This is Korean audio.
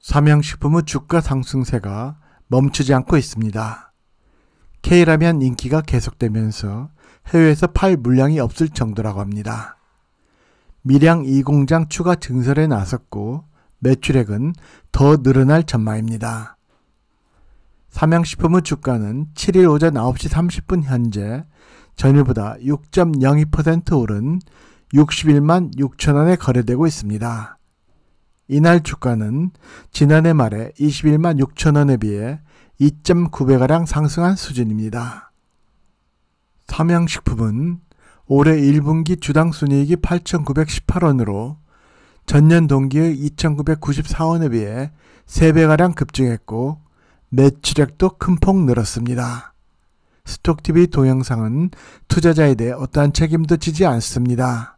삼양식품의 주가 상승세가 멈추지 않고 있습니다. K라면 인기가 계속되면서 해외에서 팔 물량이 없을 정도라고 합니다. 밀양 2공장 추가 증설에 나섰고 매출액은 더 늘어날 전망입니다. 삼양식품의 주가는 7일 오전 9시 30분 현재 전일보다 6.02% 오른 61만 6천원에 거래되고 있습니다. 이날 주가는 지난해 말에 21만 6천원에 비해 2.9배가량 상승한 수준입니다. 삼양식품은 올해 1분기 주당 순이익이 8,918원으로 전년 동기의 2,994원에 비해 3배가량 급증했고 매출액도 큰 폭 늘었습니다. 스톡TV 동영상은 투자자에 대해 어떠한 책임도 지지 않습니다.